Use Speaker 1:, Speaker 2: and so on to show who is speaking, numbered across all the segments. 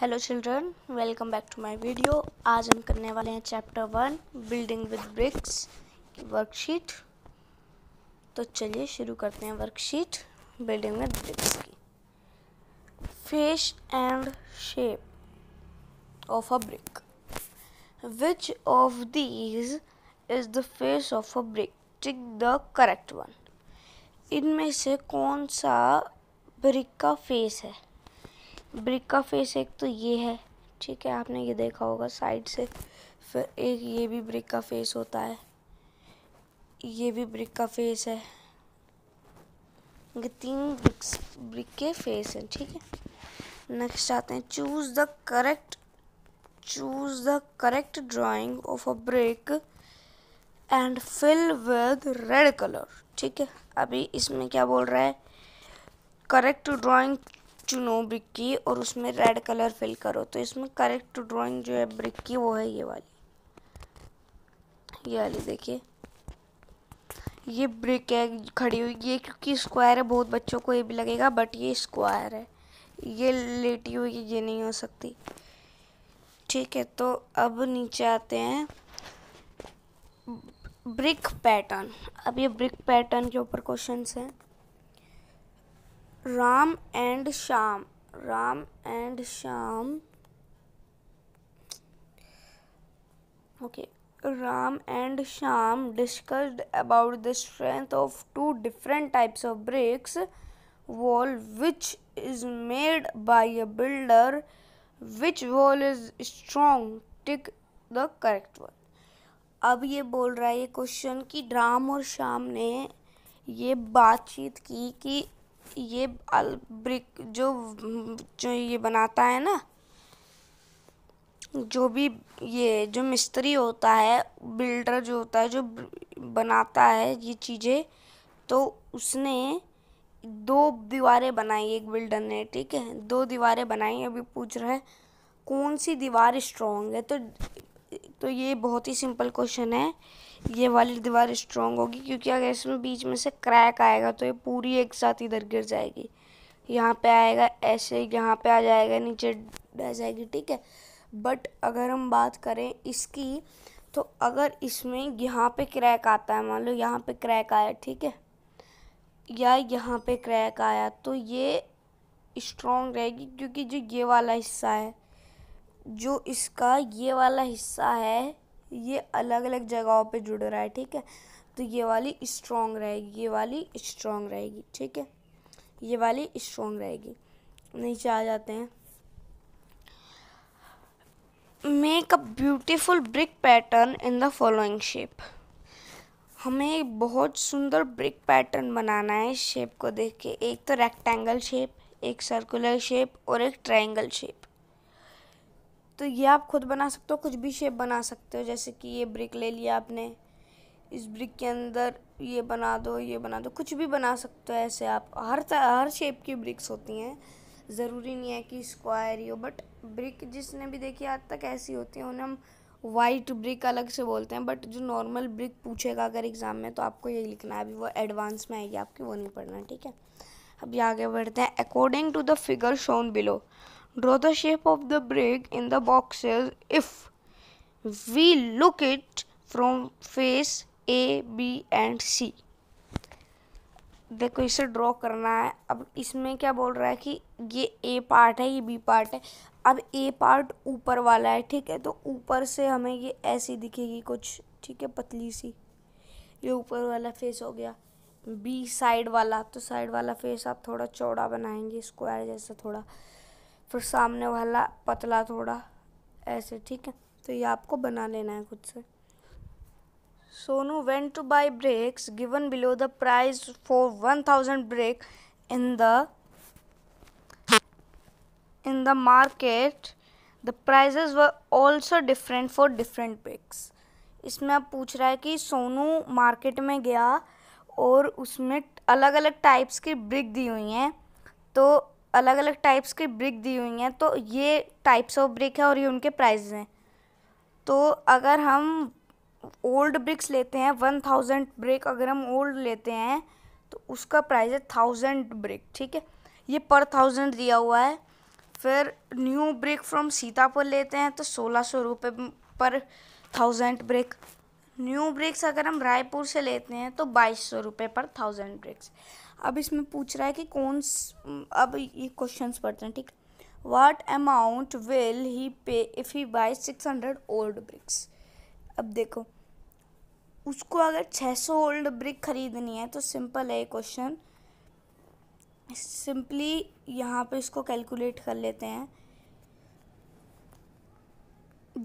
Speaker 1: hello children welcome back to my video आज हम करने वाले हैं chapter one building with bricks की वर्कशीट तो चलिए शुरू करते हैं वर्कशीट बिल्डिंग विद ब्रिक्स की face and shape of a brick which of these is the face of a brick tick the correct one इनमें से कौन सा ब्रिक का फेस है ब्रिक का फेस एक तो ये है ठीक है आपने ये देखा होगा साइड से फिर एक ये भी ब्रिक का फेस होता है ये भी ब्रिक का फेस है ये तीन ब्रिक्स ब्रिक के फेस हैं ठीक है नेक्स्ट आते हैं choose the correct choose the correct drawing of a brick and fill with red colour ठीक है अभी इसमें क्या बोल रहा है करेक्ट ड्राइंग चुनो ब्रिक की और उसमें रेड कलर फिल करो तो इसमें करेक्ट ड्राइंग जो है ब्रिक की वो है ये वाली ये वाली देखिए ये ब्रिक है खड़ी हुई ये क्योंकि स्क्वायर है बहुत बच्चों को ये भी लगेगा बट ये स्क्वायर है ये लेटी हुई ये नहीं हो सकती ठीक है तो अब नीचे आते हैं ब्रिक पैटर्न अब ये ब्रिक पैटर्न के ऊपर क्वेश्चंस हैं Ram and Shyam Ram and Shyam okay Ram and Shyam discussed about the strength of two different types of bricks wall which is made by a builder which wall is strong tick the correct one अब ये बोल रहा है ये question कि राम और श्याम ने ये बातचीत की कि ये ब्रिक जो जो ये बनाता है ना जो भी ये जो मिस्त्री होता है बिल्डर जो होता है जो बनाता है ये चीज़ें तो उसने दो दीवारें बनाई एक बिल्डर ने ठीक है दो दीवारें बनाई अभी पूछ रहा है कौन सी दीवार स्ट्रॉन्ग है तो तो ये बहुत ही सिंपल क्वेश्चन है ये वाली दीवार स्ट्रॉन्ग होगी क्योंकि अगर इसमें बीच में से क्रैक आएगा तो ये पूरी एक साथ इधर गिर जाएगी यहाँ पे आएगा ऐसे यहाँ पे आ जाएगा नीचे रह जाएगी ठीक है बट अगर हम बात करें इसकी तो अगर इसमें यहाँ पे क्रैक आता है मान लो यहाँ पे क्रैक आया ठीक है या यहाँ पे क्रैक आया तो ये स्ट्रॉन्ग रहेगी क्योंकि जो ये वाला हिस्सा है जो इसका ये वाला हिस्सा है ये अलग अलग जगहों पे जुड़ रहा है ठीक है तो ये वाली स्ट्रॉन्ग रहेगी ये वाली स्ट्रॉन्ग रहेगी ठीक है ये वाली स्ट्रॉन्ग रहेगी नीचे आ जाते हैं make a beautiful brick pattern in the following shape हमें बहुत सुंदर ब्रिक पैटर्न बनाना है शेप को देख के एक तो रेक्टेंगल शेप एक सर्कुलर शेप और एक ट्रायंगल शेप तो ये आप खुद बना सकते हो कुछ भी शेप बना सकते हो जैसे कि ये ब्रिक ले लिया आपने इस ब्रिक के अंदर ये बना दो ये बना दो कुछ भी बना सकते हो ऐसे आप हर हर शेप की ब्रिक्स होती हैं ज़रूरी नहीं है कि स्क्वायर ही हो बट ब्रिक जिसने भी देखी आज तक ऐसी होती है उन्हें हम वाइट ब्रिक अलग से बोलते हैं बट जो नॉर्मल ब्रिक पूछेगा अगर एग्ज़ाम में तो आपको यही लिखना है अभी वो एडवांस में आएगी आपकी वो नहीं पढ़ना ठीक है अभी आगे बढ़ते हैं according to the figure shown below draw the shape of the brick in the boxes if we look it from face A B and C देखो इसे ड्रॉ करना है अब इसमें क्या बोल रहा है कि ये ए पार्ट है ये बी पार्ट है अब ए पार्ट ऊपर वाला है ठीक है तो ऊपर से हमें ये ऐसी दिखेगी कुछ ठीक है पतली सी ये ऊपर वाला फेस हो गया बी साइड वाला तो साइड वाला फेस आप थोड़ा चौड़ा बनाएंगे स्क्वायर जैसा थोड़ा फिर सामने वाला पतला थोड़ा ऐसे ठीक है तो ये आपको बना लेना है खुद से Sonu went to buy bricks given below the price for one thousand brick in the in the market the price व also different for different bricks इसमें आप पूछ रहा है कि सोनू मार्केट में गया और उसमें अलग अलग टाइप्स की ब्रिक दी हुई हैं तो अलग अलग टाइप्स की ब्रिक दी हुई हैं तो ये टाइप्स ऑफ ब्रिक है और ये उनके प्राइस हैं तो अगर हम ओल्ड ब्रिक्स लेते हैं वन थाउजेंड ब्रिक अगर हम ओल्ड लेते हैं तो उसका प्राइस है थाउजेंड ब्रिक ठीक है ये पर थाउजेंड दिया हुआ है फिर न्यू ब्रिक फ्रॉम सीतापुर लेते हैं तो सोलह सौ रुपये पर थाउजेंड ब्रिक न्यू ब्रिक्स अगर हम रायपुर से लेते हैं तो बाईस सौ रुपये पर थाउजेंड ब्रिक्स अब इसमें पूछ रहा है कि कौन अब ये क्वेश्चन पढ़ते हैं ठीक वाट amount will he pay if he buy six hundred old bricks अब देखो उसको अगर छः सौ ओल्ड ब्रिक खरीदनी है तो सिंपल है क्वेश्चन सिंपली यहाँ पे इसको कैलकुलेट कर लेते हैं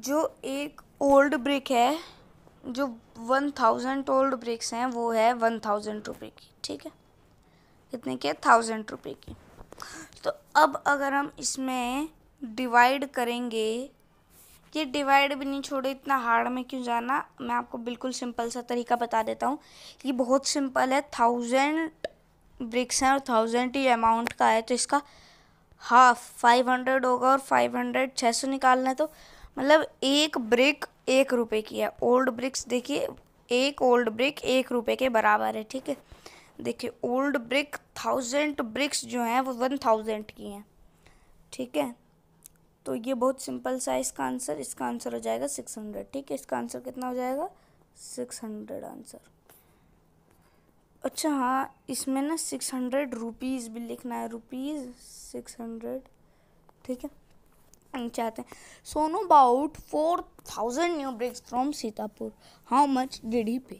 Speaker 1: जो एक ओल्ड ब्रिक है जो वन थाउजेंड ओल्ड ब्रिक्स हैं वो है वन थाउजेंड रुपये की ठीक है कितने के थाउजेंड रुपये की तो अब अगर हम इसमें डिवाइड करेंगे ये डिवाइड भी नहीं छोड़े इतना हार्ड में क्यों जाना मैं आपको बिल्कुल सिंपल सा तरीका बता देता हूँ ये बहुत सिंपल है थाउजेंड ब्रिक्स हैं और थाउजेंड ही अमाउंट का है तो इसका हाफ फाइव हंड्रेड होगा और फाइव हंड्रेड छः सौ निकालना है तो मतलब एक ब्रिक एक रुपए की है ओल्ड ब्रिक्स देखिए एक ओल्ड ब्रिक एक रुपए के बराबर है ठीक है देखिए ओल्ड ब्रिक थाउजेंड ब्रिक्स जो हैं वो वन थाउजेंड की हैं ठीक है तो ये बहुत सिंपल सा है इसका आंसर इसका आंसर हो जाएगा सिक्स हंड्रेड ठीक है इसका आंसर कितना हो जाएगा सिक्स हंड्रेड आंसर अच्छा हाँ इसमें ना सिक्स हंड्रेड रुपीज़ भी लिखना है रुपीज़ सिक्स हंड्रेड ठीक है चाहते हैं Sonu about four thousand new bricks from Sitapur how much did he pay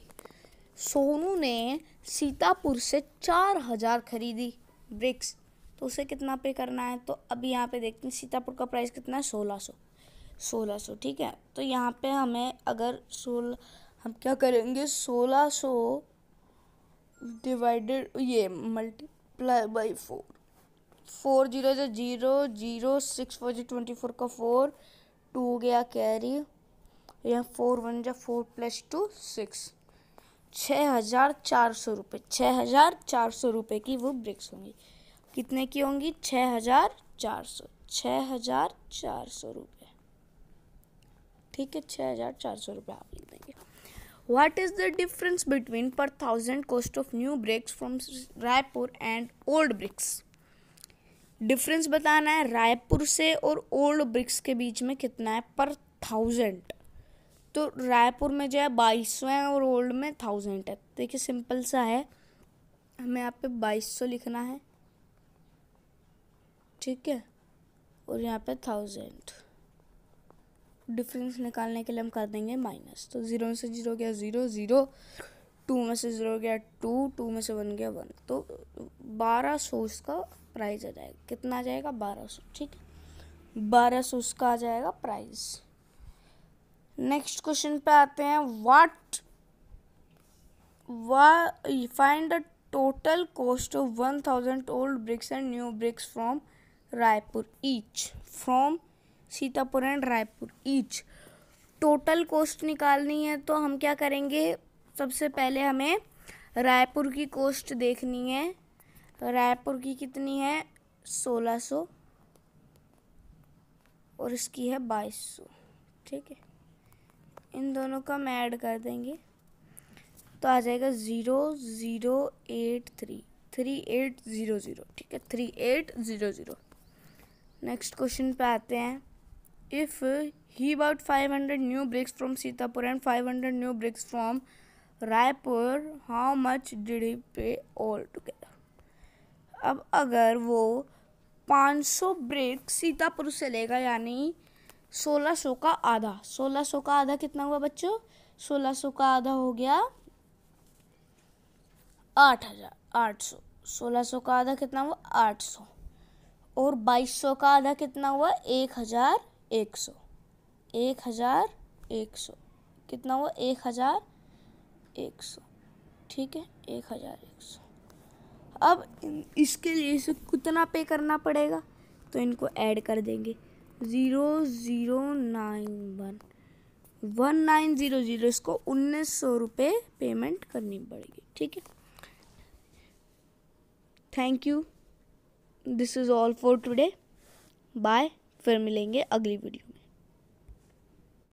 Speaker 1: Sonu ने सीतापुर से चार हज़ार खरीदी ब्रिक्स तो उसे कितना पे करना है तो अभी यहाँ पे देखते हैं सीतापुर का प्राइस कितना है सोलह सौ सोलह सौ ठीक है तो यहाँ पे हमें अगर सोलह हम क्या करेंगे सोलह सौ डिवाइडेड ये multiply by four four zero जो जीरो जीरो सिक्स फोर जी ट्वेंटी फोर का फोर टू हो गया कैरी या फोर वन जो फोर प्लस टू सिक्स छः हज़ार चार सौ रुपये छः हज़ार चार सौ रुपये की वो ब्रिक्स होंगी कितने की होंगी छः हज़ार चार सौ छः हज़ार चार सौ रुपये ठीक है छः हज़ार चार सौ रुपये आप लिख देंगे what is the difference between per thousand cost of new bricks from Raipur and old bricks difference बताना है रायपुर से और ओल्ड ब्रिक्स के बीच में कितना है पर थाउजेंड तो रायपुर में जो है बाईसवें और ओल्ड में थाउजेंड है देखिए सिंपल सा है हमें यहाँ पे बाईस सौ लिखना है ठीक है और यहाँ पे थाउजेंड डिफरेंस निकालने के लिए हम कर देंगे माइनस तो ज़ीरो से ज़ीरो गया ज़ीरो ज़ीरो टू में से ज़ीरो गया टू टू में से वन गया वन तो बारह सौ उसका प्राइस आ जाएगा कितना आ जाएगा बारह सौ ठीक है बारह सौ उसका आ जाएगा प्राइस नेक्स्ट क्वेश्चन पे आते हैं what find the total cost of one thousand old bricks and new bricks from Raipur each from Sitapur and Raipur each total cost निकालनी है तो हम क्या करेंगे सबसे पहले हमें रायपुर की कॉस्ट देखनी है रायपुर की कितनी है सोलह सौ सो, और इसकी है बाईस सौ ठीक है इन दोनों का हम ऐड कर देंगे तो आ जाएगा zero zero eight three three eight zero zero ठीक है three eight zero zero next question पे आते हैं if he about five hundred new bricks from Sitapur and five hundred new bricks from Raipur how much did he pay all together अब अगर वो पाँच सौ ब्रेक सीतापुर से लेगा यानी सोलह सौ का आधा सोलह सौ का आधा कितना हुआ बच्चों सोलह सौ का आधा हो गया आठ हजार आठ सौ सोलह सौ का आधा कितना हुआ आठ सौ और बाईस सौ का आधा कितना हुआ एक हजार एक सौ एक हजार एक सौ कितना हुआ एक हजार एक सौ ठीक है एक हजार एक सौ अब इसके लिए इसे कितना पे करना पड़ेगा तो इनको ऐड कर देंगे zero zero nine one one nine zero zero इसको उन्नीस सौ रुपये पेमेंट करनी पड़ेगी ठीक है thank you this is all for today bye फिर मिलेंगे अगली वीडियो